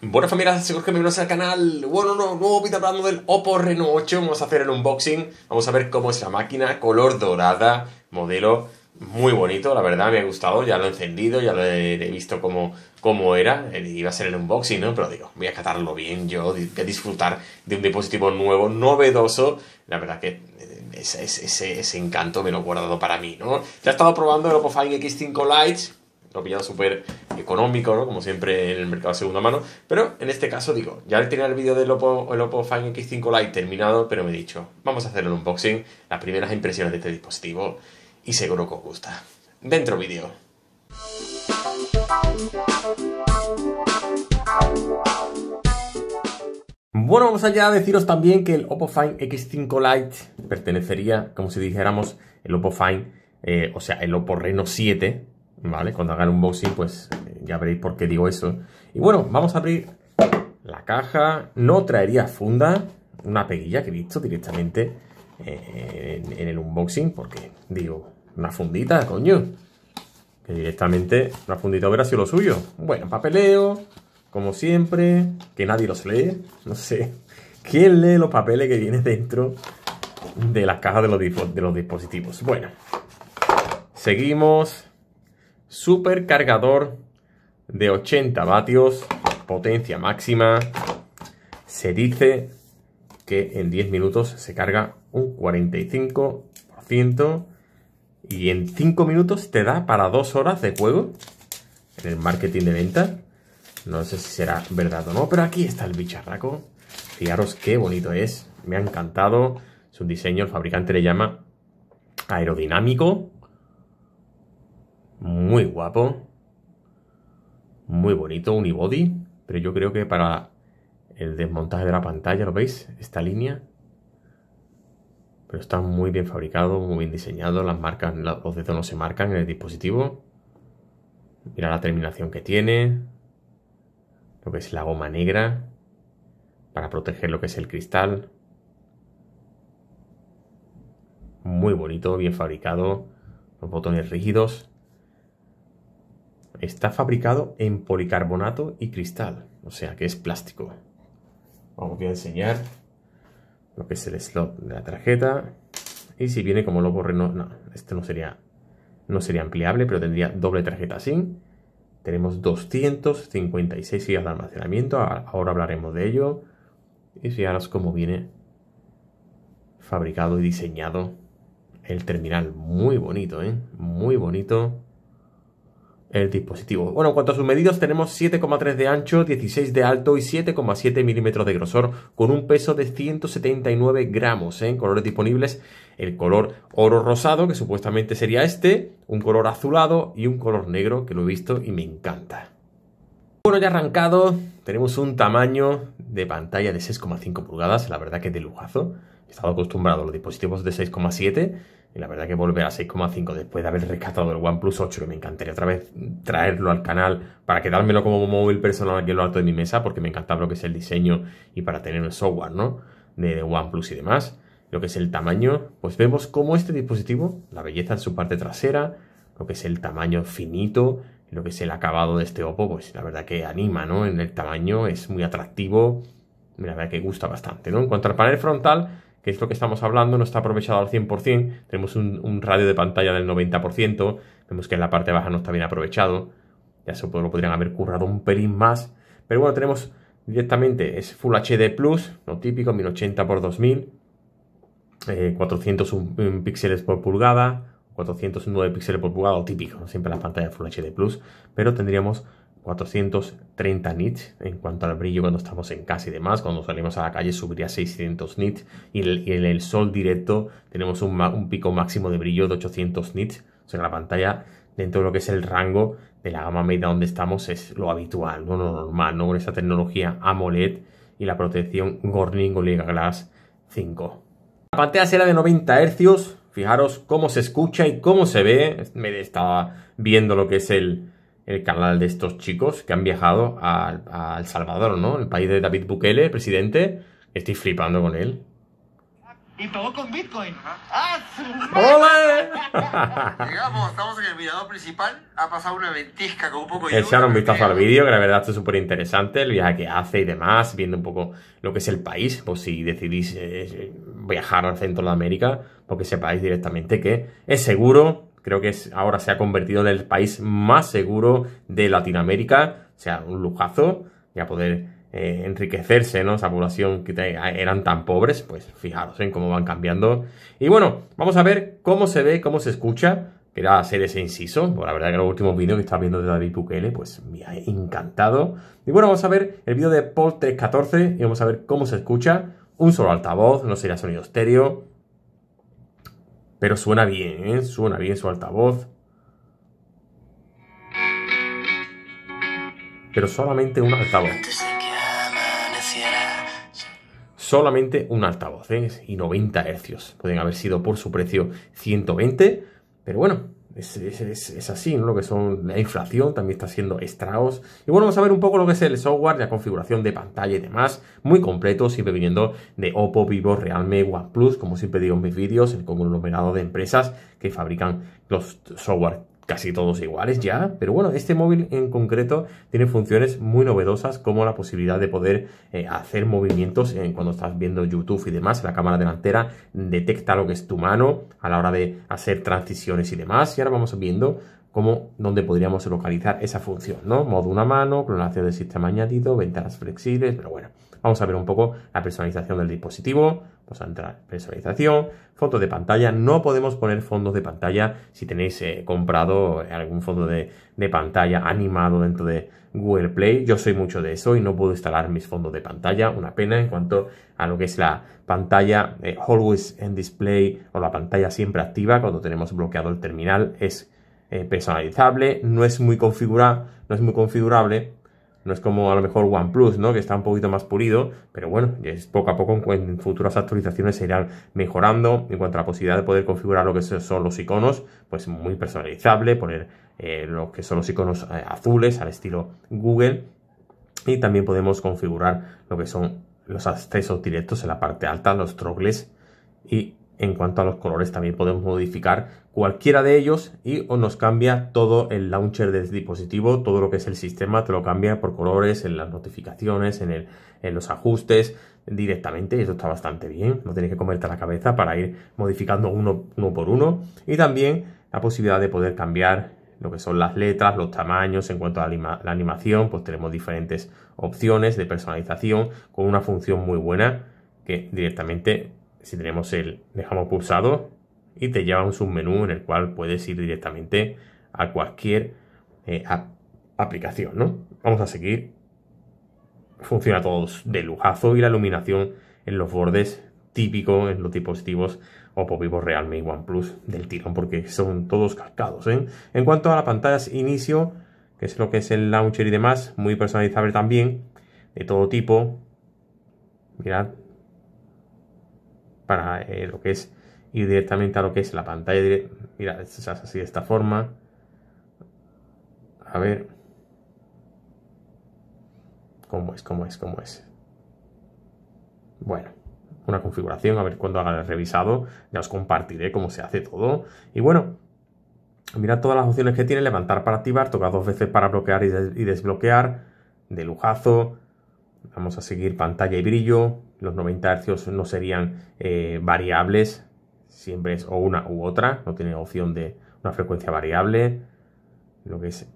Buenas familias, chicos, que bienvenidos al canal. Bueno, no, nuevo vídeo hablando del Oppo Reno 8. Vamos a hacer el unboxing. Vamos a ver cómo es la máquina, color dorada, modelo muy bonito, la verdad me ha gustado. Ya lo he encendido, ya lo he, visto cómo, cómo era. Eh, iba a ser el unboxing, ¿no? Pero digo, voy a catarlo bien yo, voy a disfrutar de un dispositivo nuevo, novedoso. La verdad que eh, ese, ese, encanto me lo he guardado para mí, ¿no? Ya he estado probando el Oppo Find X5 Lite pillado súper económico, ¿no? Como siempre en el mercado de segunda mano. Pero en este caso digo, ya tenía el vídeo del Oppo, el Oppo Find X5 Lite terminado, pero me he dicho, vamos a hacer el unboxing, las primeras impresiones de este dispositivo y seguro que os gusta. Dentro vídeo. Bueno, vamos allá a deciros también que el Oppo Find X5 Lite pertenecería, como si dijéramos, el Oppo Find, eh, o sea, el Oppo Reno 7, ¿vale? Cuando haga el unboxing, pues eh, ya veréis por qué digo eso. Y bueno, vamos a abrir la caja. No traería funda, una peguilla que he visto directamente eh, en, el unboxing, porque digo, una fundita, coño. Que directamente una fundita hubiera sido lo suyo. Bueno, papeleo, como siempre, que nadie los lee, no sé. ¿Quién lee los papeles que vienen dentro de las cajas de los, de los dispositivos? Bueno, seguimos Super cargador de 80 vatios, potencia máxima. Se dice que en 10 minutos se carga un 45% y en 5 minutos te da para 2 horas de juego en el marketing de venta. No sé si será verdad o no, pero aquí está el bicharraco. Fijaros qué bonito es. Me ha encantado. es un diseño, el fabricante le llama aerodinámico muy guapo, muy bonito, unibody, pero yo creo que para el desmontaje de la pantalla, ¿lo veis? Esta línea. Pero está muy bien fabricado, muy bien diseñado, las marcas, los dedos no se marcan en el dispositivo. Mira la terminación que tiene, lo que es la goma negra, para proteger lo que es el cristal. Muy bonito, bien fabricado, los botones rígidos. Está fabricado en policarbonato y cristal, o sea que es plástico. Vamos voy a enseñar lo que es el slot de la tarjeta. Y si viene como lo borre, no, este no sería, no sería ampliable, pero tendría doble tarjeta SIM. Tenemos 256 GB de almacenamiento, ahora hablaremos de ello. Y fijaros cómo viene fabricado y diseñado el terminal. Muy bonito, ¿eh? Muy bonito el dispositivo. Bueno, en cuanto a sus medidos, tenemos 7,3 de ancho, 16 de alto y 7,7 milímetros de grosor, con un peso de 179 gramos. ¿eh? En colores disponibles, el color oro rosado, que supuestamente sería este, un color azulado y un color negro, que lo he visto y me encanta. Bueno, ya arrancado, tenemos un tamaño de pantalla de 6,5 pulgadas, la verdad que de lujazo. He estado acostumbrado a los dispositivos de 6,7 y la verdad que volver a 6,5 después de haber rescatado el OnePlus 8, que me encantaría otra vez traerlo al canal para quedármelo como móvil personal aquí en lo alto de mi mesa, porque me encantaba lo que es el diseño y para tener el software, ¿no? De, de OnePlus y demás, lo que es el tamaño, pues vemos cómo este dispositivo, la belleza en su parte trasera, lo que es el tamaño finito, lo que es el acabado de este Oppo, pues la verdad que anima, ¿no? En el tamaño es muy atractivo, la verdad que gusta bastante, ¿no? En cuanto al panel frontal, que es lo que estamos hablando, no está aprovechado al 100%, tenemos un, radio de pantalla del 90%, vemos que en la parte baja no está bien aprovechado, ya se lo podrían haber currado un pelín más, pero bueno, tenemos directamente, es Full HD Plus, lo típico, 1080 x 2000, 400 píxeles por pulgada, 409 píxeles por pulgada, típico, siempre la pantalla Full HD Plus, pero tendríamos 430 nits en cuanto al brillo cuando estamos en casa y demás. Cuando salimos a la calle subiría 600 nits y, en el sol directo tenemos un, pico máximo de brillo de 800 nits. O sea, la pantalla dentro de lo que es el rango de la gama media donde estamos es lo habitual, no lo normal, ¿no? Con esta tecnología AMOLED y la protección Gorning Gorilla Glass 5. La pantalla será de 90 Hz, Fijaros cómo se escucha y cómo se ve. Me estaba viendo lo que es el, el canal de estos chicos que han viajado a, El Salvador, ¿no? El país de David Bukele, presidente. Estoy flipando con él. Y pagó con Bitcoin. ¡Ah, ¡Ole! Llegamos, estamos en el mirador principal. Ha pasado una ventisca con un poco de. Echaron un vistazo al vídeo, que la verdad es súper interesante. El viaje que hace y demás, viendo un poco lo que es el país. Pues si decidís eh, viajar al centro de América, porque sepáis directamente que es seguro. Creo que ahora se ha convertido en el país más seguro de Latinoamérica. O sea, un lujazo. Ya poder eh, enriquecerse, ¿no? Esa población que eran tan pobres, pues fijaros en cómo van cambiando. Y bueno, vamos a ver cómo se ve, cómo se escucha. Quería hacer ese inciso, Bueno, la verdad que los últimos vídeos que está viendo de David Bukele, pues me ha encantado. Y bueno, vamos a ver el vídeo de Paul 314 y vamos a ver cómo se escucha. Un solo altavoz, no sería sonido estéreo, pero suena bien, ¿eh? suena bien su altavoz. Pero solamente un altavoz. Solamente un altavoz, ¿eh? Y 90 Hz Pueden haber sido por su precio 120, pero bueno, es, así, ¿no? Lo que son la inflación también está siendo estragos. Y bueno, vamos a ver un poco lo que es el software, la configuración de pantalla y demás. Muy completo, siempre viniendo de Oppo, Vivo, Realme, OnePlus, como siempre digo en mis vídeos, el conglomerado de empresas que fabrican los software casi todos iguales ya, pero bueno, este móvil en concreto tiene funciones muy novedosas como la posibilidad de poder eh, hacer movimientos eh, cuando estás viendo YouTube y demás, la cámara delantera detecta lo que es tu mano a la hora de hacer transiciones y demás, y ahora vamos viendo como donde podríamos localizar esa función, ¿no? Modo una mano, clonación del sistema añadido, ventanas flexibles, pero bueno, vamos a ver un poco la personalización del dispositivo, vamos a entrar personalización, fotos de pantalla, no podemos poner fondos de pantalla si tenéis eh, comprado eh, algún fondo de, pantalla animado dentro de Google Play, yo soy mucho de eso y no puedo instalar mis fondos de pantalla, una pena en cuanto a lo que es la pantalla eh, always en display o la pantalla siempre activa cuando tenemos bloqueado el terminal, es eh, personalizable, no es muy configurable, no es muy configurable, no es como a lo mejor OnePlus, ¿no? Que está un poquito más pulido, pero bueno, es poco a poco en, futuras actualizaciones se irán mejorando en cuanto a la posibilidad de poder configurar lo que son los iconos, pues muy personalizable, poner eh, lo que son los iconos eh, azules al estilo Google y también podemos configurar lo que son los accesos directos en la parte alta, los trogles y en cuanto a los colores, también podemos modificar cualquiera de ellos y nos cambia todo el launcher del dispositivo, todo lo que es el sistema, te lo cambia por colores, en las notificaciones, en, los ajustes directamente. Y eso está bastante bien, no tienes que comerte la cabeza para ir modificando uno, uno por uno. Y también la posibilidad de poder cambiar lo que son las letras, los tamaños, en cuanto a la animación, pues tenemos diferentes opciones de personalización con una función muy buena que directamente si tenemos el dejamos pulsado y te lleva un submenú en el cual puedes ir directamente a cualquier eh, aplicación, ¿no? Vamos a seguir. Funciona todo de lujazo y la iluminación en los bordes típico en los dispositivos Oppo Vivo Realme y OnePlus del tirón porque son todos cascados. ¿eh? En cuanto a la pantallas inicio, que es lo que es el launcher y demás, muy personalizable también, de todo tipo. Mirad, para eh, lo que es ir directamente a lo que es la pantalla. Mira, hace así de esta forma. A ver. ¿Cómo es? ¿Cómo es? ¿Cómo es? Bueno, una configuración, a ver cuando haga el revisado, ya os compartiré cómo se hace todo. Y bueno, mirad todas las opciones que tiene, levantar para activar, tocar dos veces para bloquear y, y desbloquear, de lujazo, vamos a seguir pantalla y brillo, los 90 Hz no serían eh, variables, siempre es o una u otra, no tiene opción de una frecuencia variable, lo que es,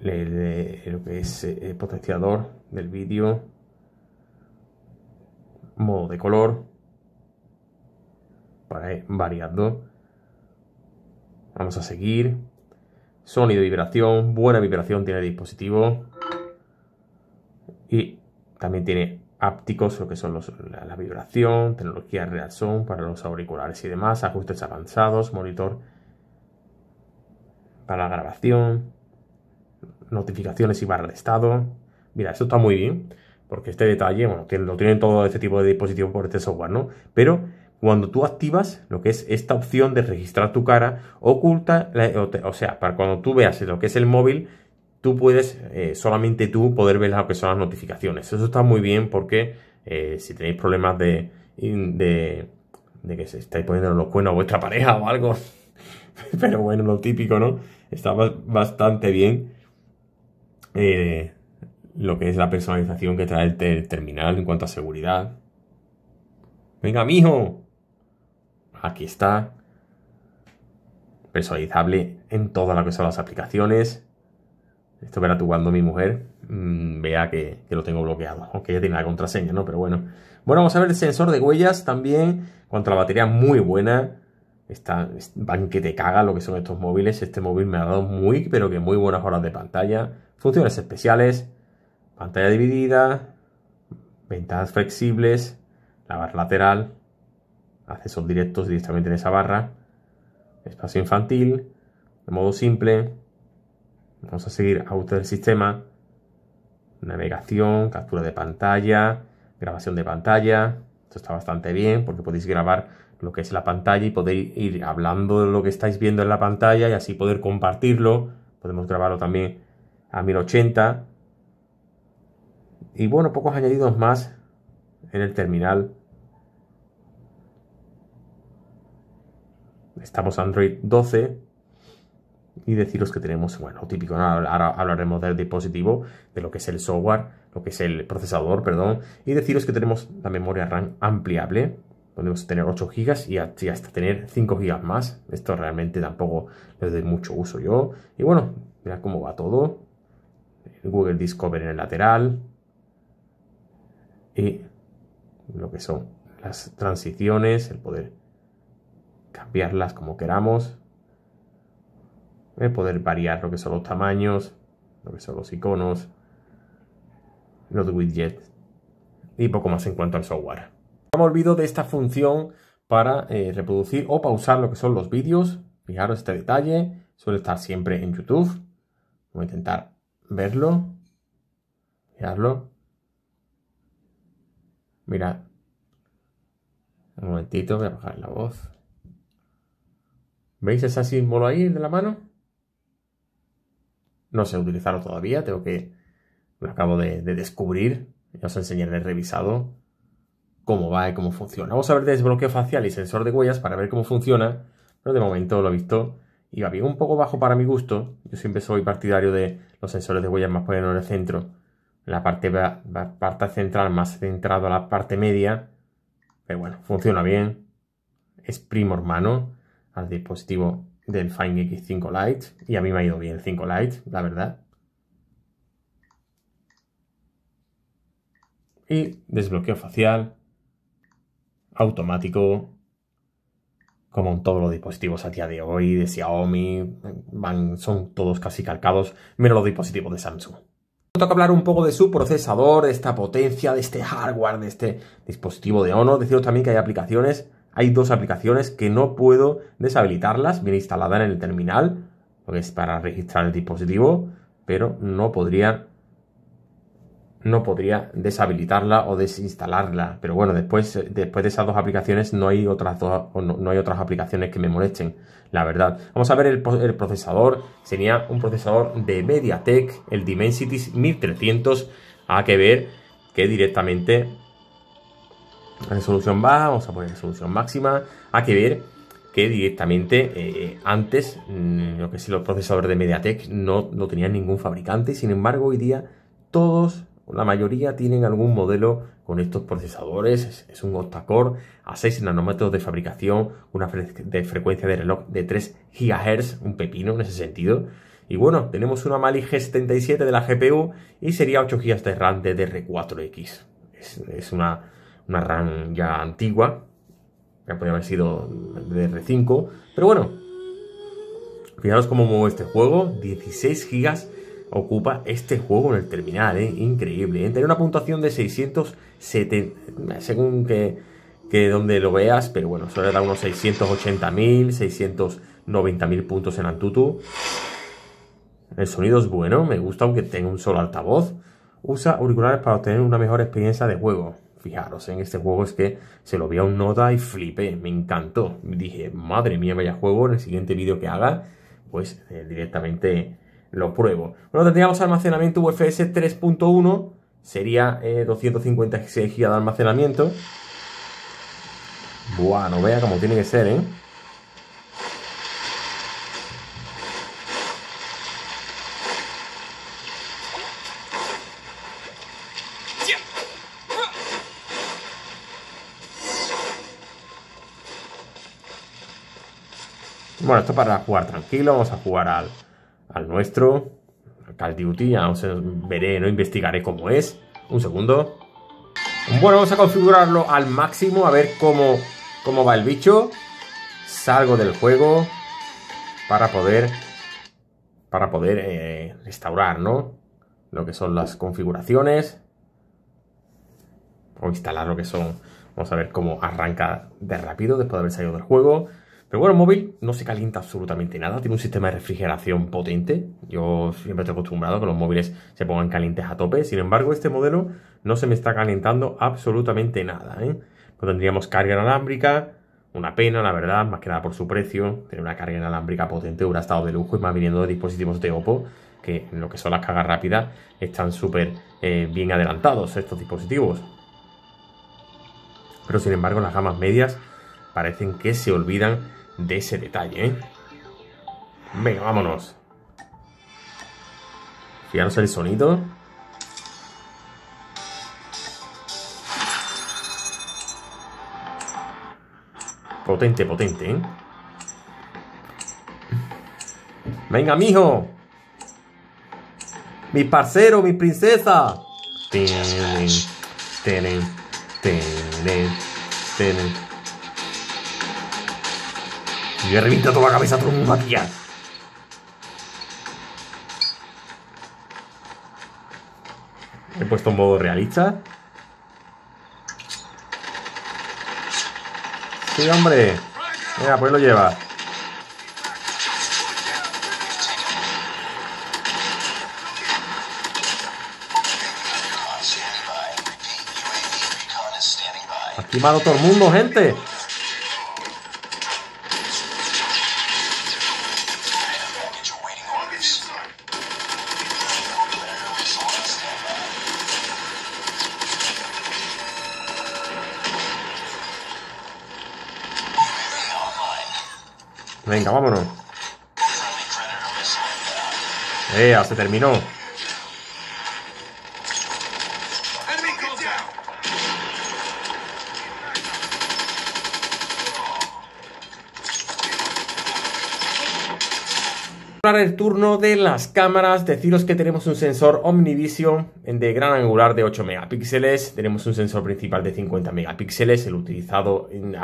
el lo que es eh, potenciador del vídeo, modo de color, para variando. Vamos a seguir. Sonido, vibración, buena vibración tiene el dispositivo. Y también tiene ápticos, lo que son la, vibración, tecnología real Son para los auriculares y demás, ajustes avanzados, monitor para la grabación, notificaciones y barra de estado. Mira, esto está muy bien, porque este detalle, bueno, lo tienen todo este tipo de dispositivos por este software, ¿no? Pero cuando tú activas lo que es esta opción de registrar tu cara, oculta, o sea, para cuando tú veas lo que es el móvil, tú puedes, eh, solamente tú, poder ver lo que las notificaciones. Eso está muy bien porque eh, si tenéis problemas de, de, que se estáis poniendo los cuernos a vuestra pareja o algo, pero bueno, lo típico, ¿no? Está bastante bien eh, lo que es la personalización que trae el, terminal en cuanto a seguridad. Venga, mijo. Aquí está. Personalizable en todas las aplicaciones. Esto verá tú cuando mi mujer mm, vea que, lo tengo bloqueado. Aunque ella tiene la contraseña, ¿no? Pero bueno. Bueno, vamos a ver el sensor de huellas también. Cuanto a la batería, muy buena. Está, van que te caga lo que son estos móviles. Este móvil me ha dado muy, pero que muy buenas horas de pantalla. Funciones especiales. Pantalla dividida. ventanas flexibles. La barra lateral. Accesos directos directamente en esa barra. Espacio infantil. De modo simple Vamos a seguir a auto del sistema, navegación, captura de pantalla, grabación de pantalla. Esto está bastante bien porque podéis grabar lo que es la pantalla y podéis ir hablando de lo que estáis viendo en la pantalla y así poder compartirlo. Podemos grabarlo también a 1080. Y bueno, pocos añadidos más en el terminal. Estamos Android 12, y deciros que tenemos, bueno, típico, ahora hablaremos del dispositivo, de lo que es el software, lo que es el procesador, perdón, y deciros que tenemos la memoria RAM ampliable, podemos tener 8 GB y hasta tener 5 GB más, esto realmente tampoco le doy mucho uso yo, y bueno, mira cómo va todo, Google Discover en el lateral, y lo que son las transiciones, el poder cambiarlas como queramos, poder variar lo que son los tamaños, lo que son los iconos, los widgets y poco más en cuanto al software. No me olvido de esta función para eh, reproducir o pausar lo que son los vídeos. Fijaros este detalle, suele estar siempre en YouTube. Voy a intentar verlo. Mirarlo. Mirad. Un momentito, voy a bajar la voz. ¿Veis ese símbolo ahí de la mano? No sé utilizarlo todavía, tengo que... Lo acabo de, descubrir. Ya os enseñaré revisado cómo va y cómo funciona. Vamos a ver desbloqueo facial y sensor de huellas para ver cómo funciona. Pero de momento lo he visto y va bien un poco bajo para mi gusto. Yo siempre soy partidario de los sensores de huellas más por en el centro. La parte, parte central más centrado a la parte media. Pero bueno, funciona bien. Es primo hermano al dispositivo del Find X5 Lite y a mí me ha ido bien el 5 Lite, la verdad. Y desbloqueo facial automático, como en todos los dispositivos a día de hoy, de Xiaomi, van, son todos casi calcados, menos los dispositivos de Samsung. toca toca hablar un poco de su procesador, de esta potencia, de este hardware, de este dispositivo de Honor. Deciros también que hay aplicaciones hay dos aplicaciones que no puedo deshabilitarlas. Viene instalada en el terminal, porque es para registrar el dispositivo, pero no podría, no podría deshabilitarla o desinstalarla. Pero bueno, después, después de esas dos aplicaciones no hay otras no, hay otras aplicaciones que me molesten, la verdad. Vamos a ver el, procesador. Sería un procesador de MediaTek, el Dimensity 1300. Ha que ver que directamente resolución baja, vamos a poner resolución máxima. Hay que ver que directamente eh, antes, mm, lo que sí, los procesadores de MediaTek no, no tenían ningún fabricante. Sin embargo, hoy día todos, la mayoría, tienen algún modelo con estos procesadores. Es, un octa-core a 6 nanómetros de fabricación, una frecuencia de reloj de 3 GHz, un pepino en ese sentido. Y bueno, tenemos una Mali G77 de la GPU y sería 8 GB de RAM de DR4X. es una una RAM ya antigua, que podría haber sido r 5 pero bueno, fijaros cómo mueve este juego, 16 GB ocupa este juego en el terminal, ¿eh? increíble. ¿eh? Tenía una puntuación de 670, según que, que donde lo veas, pero bueno, suele dar unos 680.000, 690.000 puntos en Antutu. El sonido es bueno, me gusta aunque tenga un solo altavoz. Usa auriculares para obtener una mejor experiencia de juego. Fijaros, en este juego es que se lo vi a un nota y flipé, me encantó. Dije, madre mía, vaya juego, en el siguiente vídeo que haga, pues eh, directamente lo pruebo. Bueno, tendríamos almacenamiento UFS 3.1, sería 256 eh, GB de almacenamiento. Bueno, vea cómo tiene que ser, ¿eh? Bueno, esto para jugar tranquilo, vamos a jugar al, nuestro. Al Call Duty, veré, no investigaré cómo es. Un segundo. Bueno, vamos a configurarlo al máximo, a ver cómo, cómo va el bicho. Salgo del juego para poder, para poder eh, restaurar, ¿no? Lo que son las configuraciones. O instalar lo que son. Vamos a ver cómo arranca de rápido después de haber salido del juego. Pero bueno, el móvil no se calienta absolutamente nada, tiene un sistema de refrigeración potente. Yo siempre estoy acostumbrado a que los móviles se pongan calientes a tope. Sin embargo, este modelo no se me está calentando absolutamente nada. ¿eh? No tendríamos carga inalámbrica, una pena, la verdad, más que nada por su precio. Tiene una carga inalámbrica potente un estado de lujo y más viniendo de dispositivos de Oppo, que en lo que son las cargas rápidas están súper eh, bien adelantados estos dispositivos. Pero sin embargo, las gamas medias parecen que se olvidan de ese detalle, ¿eh? Venga, vámonos. Fijaros el sonido. Potente, potente, ¿eh? Venga, mijo. Mi parcero, mi princesa. Tenen, tenen, tenen, y le toda la cabeza a todo el mundo He puesto un modo realista. Sí, hombre. Mira, pues lo lleva. Aquí malo todo el mundo, gente. Venga, vámonos. Eh, se terminó. el turno de las cámaras, deciros que tenemos un sensor OmniVision de gran angular de 8 megapíxeles, tenemos un sensor principal de 50 megapíxeles, el utilizado en,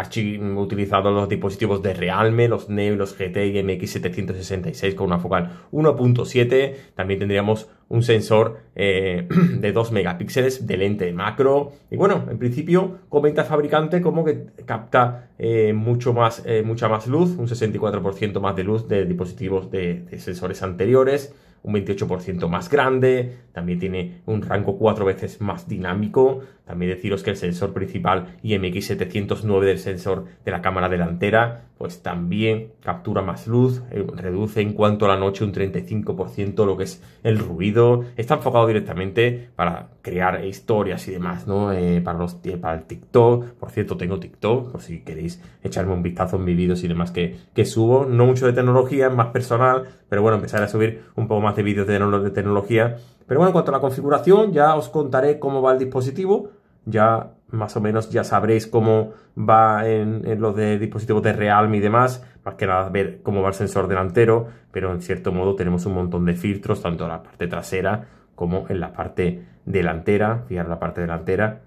utilizado en los dispositivos de Realme, los Neo los GT y MX766 con una focal 1.7, también tendríamos un sensor eh, de 2 megapíxeles de lente macro. Y bueno, en principio comenta el fabricante como que capta eh, mucho más, eh, mucha más luz, un 64% más de luz de dispositivos de sensores anteriores un 28% más grande, también tiene un rango cuatro veces más dinámico, también deciros que el sensor principal IMX709 del sensor de la cámara delantera, pues también captura más luz, eh, reduce en cuanto a la noche un 35% lo que es el ruido, está enfocado directamente para crear historias y demás, ¿no? Eh, para, los, para el TikTok, por cierto tengo TikTok, por si queréis echarme un vistazo en mis vídeos y demás que, que subo, no mucho de tecnología, es más personal, pero bueno, empezar a subir un poco más de vídeos de, tecnología. Pero bueno, en cuanto a la configuración, ya os contaré cómo va el dispositivo. Ya más o menos ya sabréis cómo va en, los de dispositivos de Realme y demás, más que nada ver cómo va el sensor delantero, pero en cierto modo tenemos un montón de filtros, tanto en la parte trasera como en la parte delantera, fijaros la parte delantera,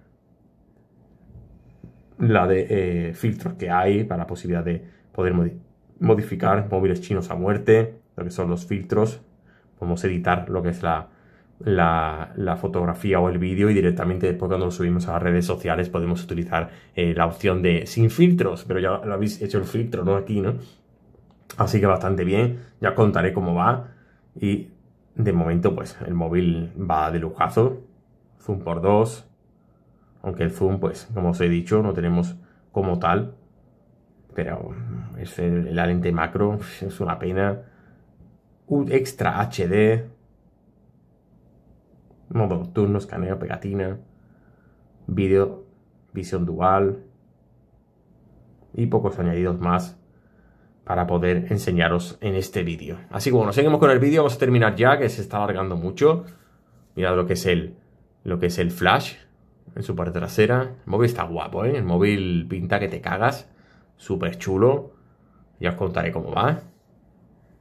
la de eh, filtros que hay para la posibilidad de poder modificar móviles chinos a muerte, lo que son los filtros, podemos editar lo que es la, la, fotografía o el vídeo y directamente después cuando lo subimos a las redes sociales podemos utilizar eh, la opción de sin filtros, pero ya lo habéis hecho el filtro, ¿no? Aquí, ¿no? Así que bastante bien, ya contaré cómo va y de momento pues el móvil va de lujazo, zoom por dos. aunque el zoom pues como os he dicho no tenemos como tal, pero es el, la lente macro es una pena Extra HD, modo nocturno, escaneo, pegatina, vídeo, visión dual y pocos añadidos más para poder enseñaros en este vídeo. Así que bueno, seguimos con el vídeo, vamos a terminar ya que se está alargando mucho. Mirad lo que es el, lo que es el flash en su parte trasera. El móvil está guapo, ¿eh? El móvil pinta que te cagas, súper chulo. Ya os contaré cómo va.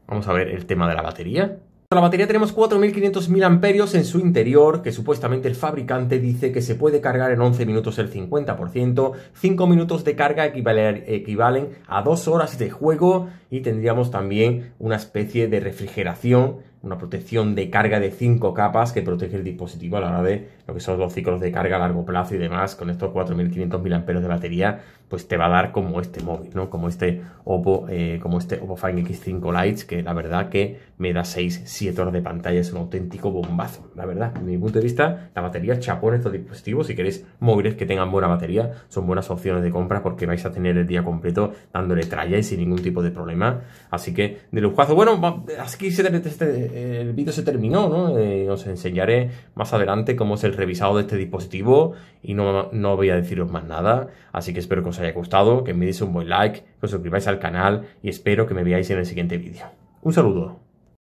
Vamos a ver el tema de la batería. La batería tenemos 4.500 amperios en su interior, que supuestamente el fabricante dice que se puede cargar en 11 minutos el 50%, 5 minutos de carga equivalen a 2 horas de juego y tendríamos también una especie de refrigeración una protección de carga de 5 capas que protege el dispositivo a la hora de lo que son los ciclos de carga a largo plazo y demás, con estos 4500 mAh de batería, pues te va a dar como este móvil, ¿no? Como este Oppo, eh, como este Oppo Find X5 Lights, que la verdad que me da 6, 7 horas de pantalla, es un auténtico bombazo, la verdad. Desde mi punto de vista, la batería chapón estos dispositivos, si queréis móviles que tengan buena batería, son buenas opciones de compra porque vais a tener el día completo dándole tralla y sin ningún tipo de problema. Así que, de lujazo. Bueno, aquí se este el vídeo se terminó, ¿no? Eh, os enseñaré más adelante cómo es el revisado de este dispositivo y no, no voy a deciros más nada. Así que espero que os haya gustado, que me deis un buen like, que os suscribáis al canal y espero que me veáis en el siguiente vídeo. Un saludo.